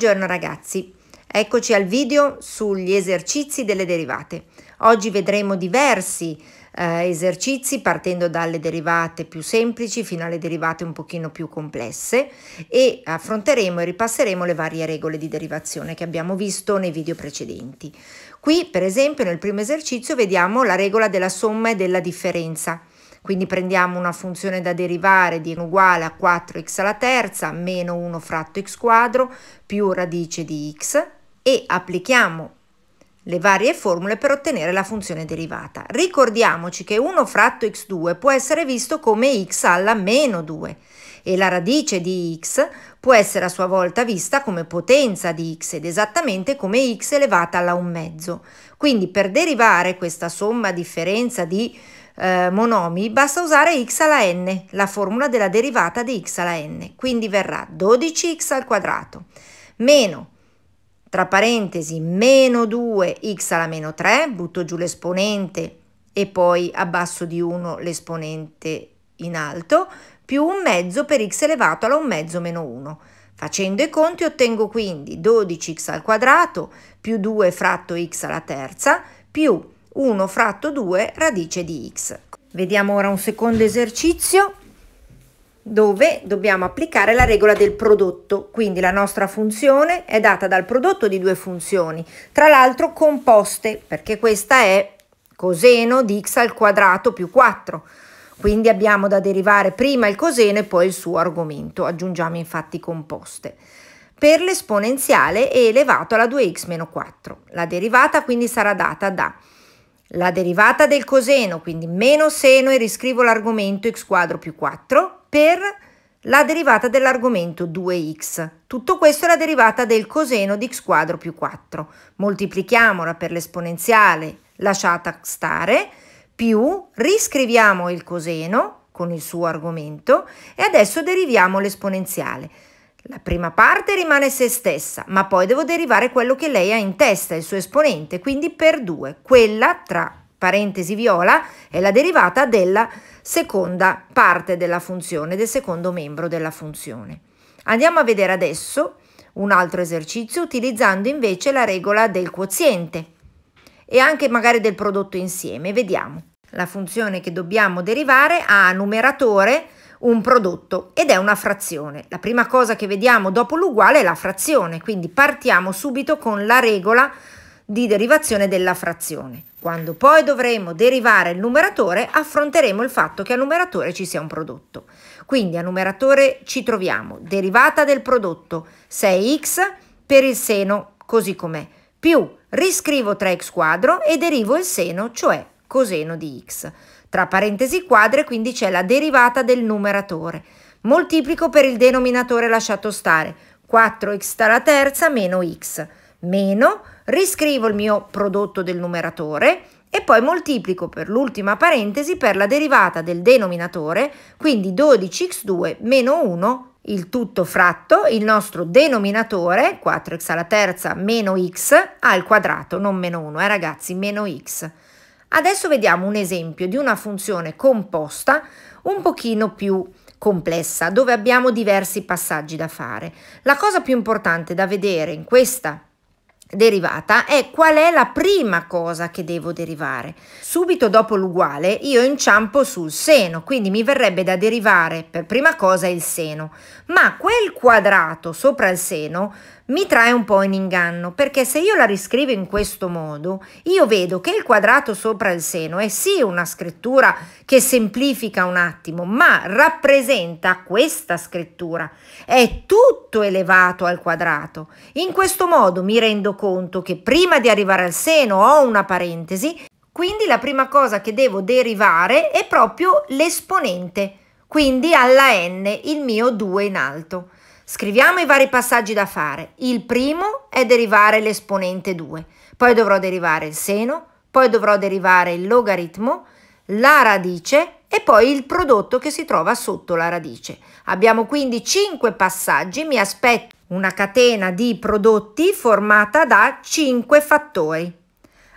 Buongiorno ragazzi, eccoci al video sugli esercizi delle derivate. Oggi vedremo diversi eh, esercizi partendo dalle derivate più semplici fino alle derivate un pochino più complesse e affronteremo e ripasseremo le varie regole di derivazione che abbiamo visto nei video precedenti. Qui per esempio nel primo esercizio vediamo la regola della somma e della differenza. Quindi prendiamo una funzione da derivare di n uguale a 4x alla terza meno 1 fratto x quadro più radice di x e applichiamo le varie formule per ottenere la funzione derivata. Ricordiamoci che 1 fratto x2 può essere visto come x alla meno 2 e la radice di x può essere a sua volta vista come potenza di x ed esattamente come x elevata alla un mezzo. Quindi per derivare questa somma differenza di eh, monomi, basta usare x alla n, la formula della derivata di x alla n. Quindi verrà 12x al quadrato meno, tra parentesi, meno 2x alla meno 3, butto giù l'esponente e poi abbasso di 1 l'esponente in alto, più un mezzo per x elevato alla un mezzo meno 1. Facendo i conti ottengo quindi 12x al quadrato più 2 fratto x alla terza più 1 fratto 2 radice di x. Vediamo ora un secondo esercizio dove dobbiamo applicare la regola del prodotto, quindi la nostra funzione è data dal prodotto di due funzioni, tra l'altro composte, perché questa è coseno di x al quadrato più 4. Quindi abbiamo da derivare prima il coseno e poi il suo argomento, aggiungiamo infatti composte. Per l'esponenziale è elevato alla 2x-4. meno La derivata quindi sarà data da la derivata del coseno, quindi meno seno e riscrivo l'argomento x quadro più 4 per la derivata dell'argomento 2x. Tutto questo è la derivata del coseno di x quadro più 4. Moltiplichiamola per l'esponenziale lasciata stare, più riscriviamo il coseno con il suo argomento e adesso deriviamo l'esponenziale. La prima parte rimane se stessa, ma poi devo derivare quello che lei ha in testa, il suo esponente, quindi per 2. Quella, tra parentesi viola, è la derivata della seconda parte della funzione, del secondo membro della funzione. Andiamo a vedere adesso un altro esercizio utilizzando invece la regola del quoziente e anche magari del prodotto insieme. Vediamo. La funzione che dobbiamo derivare ha numeratore un prodotto ed è una frazione. La prima cosa che vediamo dopo l'uguale è la frazione, quindi partiamo subito con la regola di derivazione della frazione. Quando poi dovremo derivare il numeratore affronteremo il fatto che a numeratore ci sia un prodotto. Quindi a numeratore ci troviamo derivata del prodotto 6x per il seno così com'è, più riscrivo 3x quadro e derivo il seno, cioè coseno di x. Tra parentesi quadre quindi c'è la derivata del numeratore. Moltiplico per il denominatore lasciato stare, 4x alla terza meno x, meno, riscrivo il mio prodotto del numeratore e poi moltiplico per l'ultima parentesi per la derivata del denominatore, quindi 12x2 meno 1, il tutto fratto, il nostro denominatore, 4x alla terza meno x al quadrato, non meno 1, eh ragazzi, meno x. Adesso vediamo un esempio di una funzione composta un pochino più complessa, dove abbiamo diversi passaggi da fare. La cosa più importante da vedere in questa derivata è qual è la prima cosa che devo derivare. Subito dopo l'uguale io inciampo sul seno, quindi mi verrebbe da derivare per prima cosa il seno, ma quel quadrato sopra il seno mi trae un po' in inganno, perché se io la riscrivo in questo modo, io vedo che il quadrato sopra il seno è sì una scrittura che semplifica un attimo, ma rappresenta questa scrittura, è tutto elevato al quadrato. In questo modo mi rendo conto che prima di arrivare al seno ho una parentesi, quindi la prima cosa che devo derivare è proprio l'esponente, quindi alla n il mio 2 in alto. Scriviamo i vari passaggi da fare. Il primo è derivare l'esponente 2, poi dovrò derivare il seno, poi dovrò derivare il logaritmo, la radice e poi il prodotto che si trova sotto la radice. Abbiamo quindi 5 passaggi, mi aspetto una catena di prodotti formata da 5 fattori.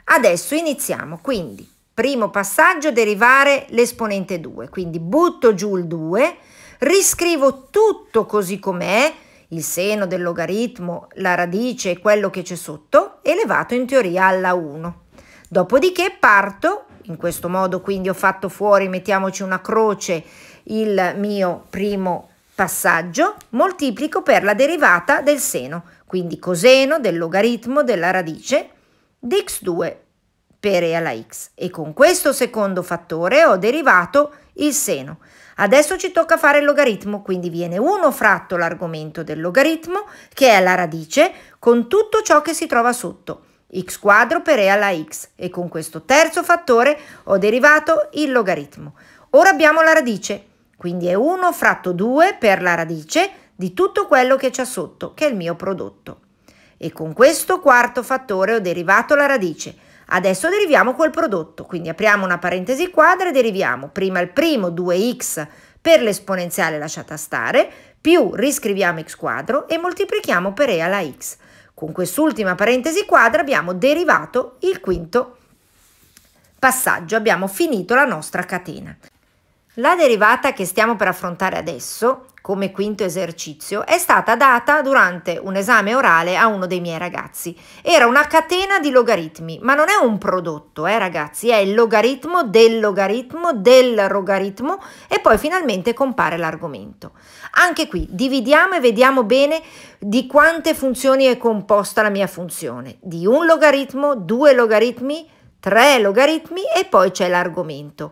Adesso iniziamo, quindi primo passaggio derivare l'esponente 2, quindi butto giù il 2, riscrivo tutto così com'è, il seno del logaritmo, la radice e quello che c'è sotto, elevato in teoria alla 1. Dopodiché parto, in questo modo quindi ho fatto fuori, mettiamoci una croce, il mio primo passaggio, moltiplico per la derivata del seno, quindi coseno del logaritmo della radice di x2 per e alla x. E con questo secondo fattore ho derivato il seno. Adesso ci tocca fare il logaritmo, quindi viene 1 fratto l'argomento del logaritmo, che è la radice, con tutto ciò che si trova sotto, x quadro per e alla x, e con questo terzo fattore ho derivato il logaritmo. Ora abbiamo la radice, quindi è 1 fratto 2 per la radice di tutto quello che c'è sotto, che è il mio prodotto. E con questo quarto fattore ho derivato la radice, Adesso deriviamo col prodotto, quindi apriamo una parentesi quadra e deriviamo prima il primo 2x per l'esponenziale lasciata stare, più riscriviamo x quadro e moltiplichiamo per e alla x. Con quest'ultima parentesi quadra abbiamo derivato il quinto passaggio, abbiamo finito la nostra catena. La derivata che stiamo per affrontare adesso come quinto esercizio è stata data durante un esame orale a uno dei miei ragazzi. Era una catena di logaritmi, ma non è un prodotto, eh ragazzi, è il logaritmo del logaritmo del logaritmo e poi finalmente compare l'argomento. Anche qui dividiamo e vediamo bene di quante funzioni è composta la mia funzione. Di un logaritmo, due logaritmi, tre logaritmi e poi c'è l'argomento.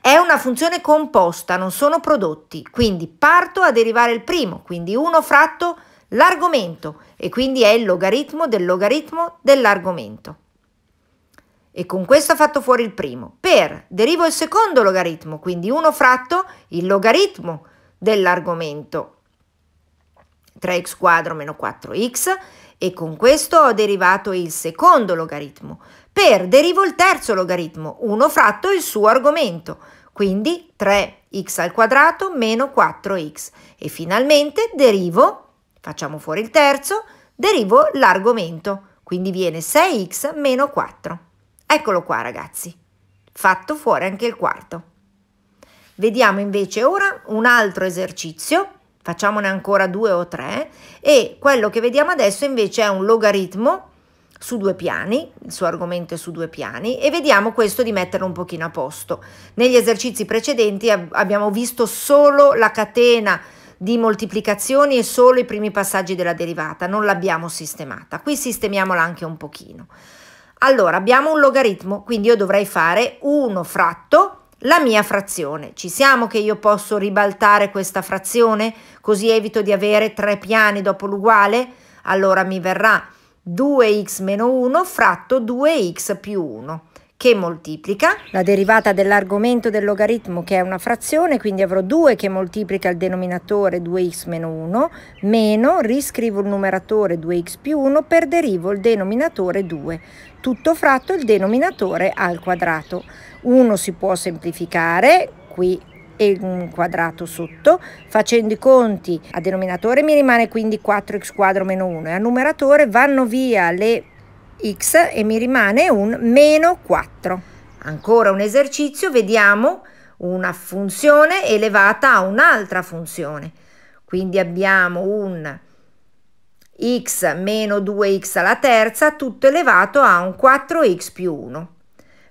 È una funzione composta, non sono prodotti, quindi parto a derivare il primo, quindi 1 fratto l'argomento e quindi è il logaritmo del logaritmo dell'argomento. E con questo ho fatto fuori il primo. Per derivo il secondo logaritmo, quindi 1 fratto il logaritmo dell'argomento 3x quadro meno 4x e con questo ho derivato il secondo logaritmo per derivo il terzo logaritmo, 1 fratto il suo argomento, quindi 3x al quadrato meno 4x. E finalmente derivo, facciamo fuori il terzo, derivo l'argomento, quindi viene 6x meno 4. Eccolo qua ragazzi, fatto fuori anche il quarto. Vediamo invece ora un altro esercizio, facciamone ancora due o tre, e quello che vediamo adesso invece è un logaritmo su due piani, il suo argomento è su due piani e vediamo questo di metterlo un pochino a posto. Negli esercizi precedenti abbiamo visto solo la catena di moltiplicazioni e solo i primi passaggi della derivata, non l'abbiamo sistemata, qui sistemiamola anche un pochino. Allora abbiamo un logaritmo, quindi io dovrei fare 1 fratto la mia frazione. Ci siamo che io posso ribaltare questa frazione così evito di avere tre piani dopo l'uguale? Allora mi verrà 2x meno 1 fratto 2x più 1 che moltiplica la derivata dell'argomento del logaritmo che è una frazione, quindi avrò 2 che moltiplica il denominatore 2x meno 1, meno riscrivo il numeratore 2x più 1 per derivo il denominatore 2, tutto fratto il denominatore al quadrato. 1 si può semplificare, qui e un quadrato sotto, facendo i conti a denominatore mi rimane quindi 4x quadro meno 1 e a numeratore vanno via le x e mi rimane un meno 4. Ancora un esercizio, vediamo una funzione elevata a un'altra funzione. Quindi abbiamo un x meno 2x alla terza tutto elevato a un 4x più 1.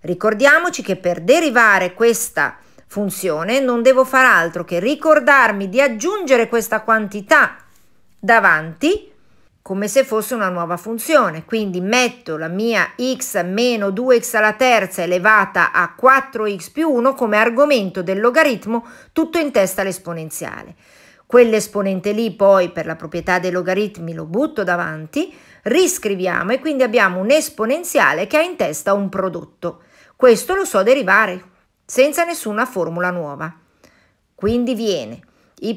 Ricordiamoci che per derivare questa funzione funzione non devo far altro che ricordarmi di aggiungere questa quantità davanti come se fosse una nuova funzione. Quindi metto la mia x meno 2x alla terza elevata a 4x più 1 come argomento del logaritmo tutto in testa all'esponenziale. Quell'esponente lì poi per la proprietà dei logaritmi lo butto davanti, riscriviamo e quindi abbiamo un esponenziale che ha in testa un prodotto. Questo lo so derivare, senza nessuna formula nuova. Quindi viene y'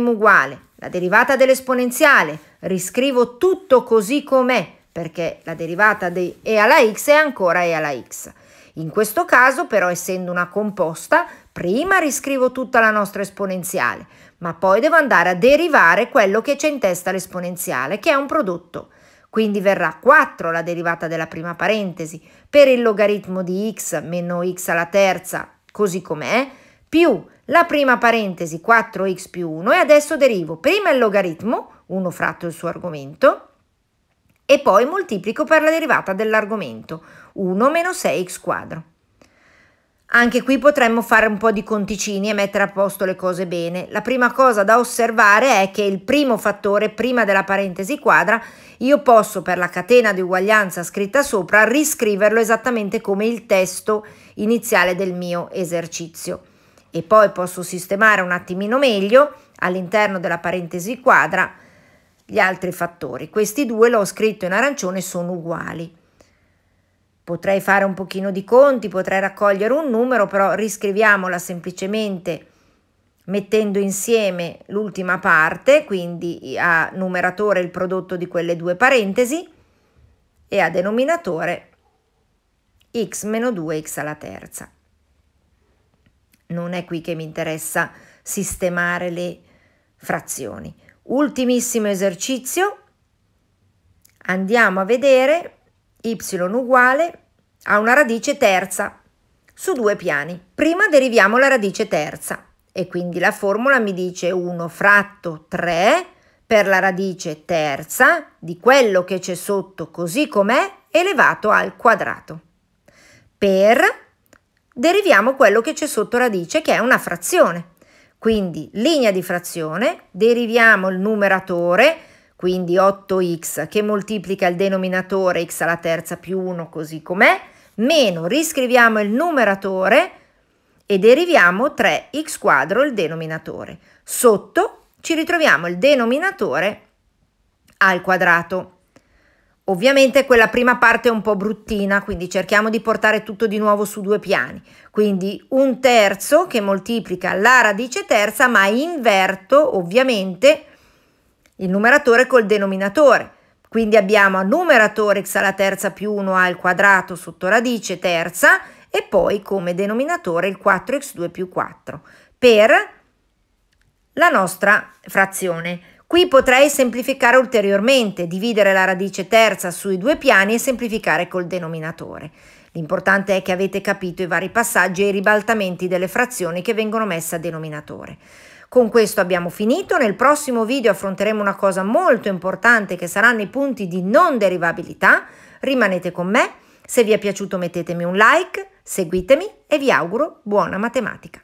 uguale la derivata dell'esponenziale, riscrivo tutto così com'è, perché la derivata di e alla x è ancora e alla x. In questo caso però essendo una composta, prima riscrivo tutta la nostra esponenziale, ma poi devo andare a derivare quello che c'è in testa l'esponenziale, che è un prodotto. Quindi verrà 4 la derivata della prima parentesi per il logaritmo di x meno x alla terza così com'è, più la prima parentesi 4x più 1 e adesso derivo prima il logaritmo, 1 fratto il suo argomento, e poi moltiplico per la derivata dell'argomento, 1 meno 6x quadro. Anche qui potremmo fare un po' di conticini e mettere a posto le cose bene. La prima cosa da osservare è che il primo fattore, prima della parentesi quadra, io posso per la catena di uguaglianza scritta sopra riscriverlo esattamente come il testo iniziale del mio esercizio. E poi posso sistemare un attimino meglio all'interno della parentesi quadra gli altri fattori. Questi due l'ho scritto in arancione sono uguali. Potrei fare un pochino di conti, potrei raccogliere un numero, però riscriviamola semplicemente mettendo insieme l'ultima parte, quindi a numeratore il prodotto di quelle due parentesi e a denominatore x meno 2x alla terza. Non è qui che mi interessa sistemare le frazioni. Ultimissimo esercizio, andiamo a vedere y uguale a una radice terza su due piani. Prima deriviamo la radice terza e quindi la formula mi dice 1 fratto 3 per la radice terza di quello che c'è sotto così com'è elevato al quadrato. Per deriviamo quello che c'è sotto radice che è una frazione. Quindi linea di frazione, deriviamo il numeratore quindi 8x che moltiplica il denominatore x alla terza più 1 così com'è, meno riscriviamo il numeratore e deriviamo 3x quadro il denominatore. Sotto ci ritroviamo il denominatore al quadrato. Ovviamente quella prima parte è un po' bruttina, quindi cerchiamo di portare tutto di nuovo su due piani. Quindi un terzo che moltiplica la radice terza, ma inverto ovviamente il numeratore col denominatore. Quindi abbiamo numeratore x alla terza più 1 al quadrato sotto radice terza e poi come denominatore il 4x2 più 4 per la nostra frazione. Qui potrei semplificare ulteriormente, dividere la radice terza sui due piani e semplificare col denominatore. L'importante è che avete capito i vari passaggi e i ribaltamenti delle frazioni che vengono messe a denominatore. Con questo abbiamo finito, nel prossimo video affronteremo una cosa molto importante che saranno i punti di non derivabilità, rimanete con me, se vi è piaciuto mettetemi un like, seguitemi e vi auguro buona matematica.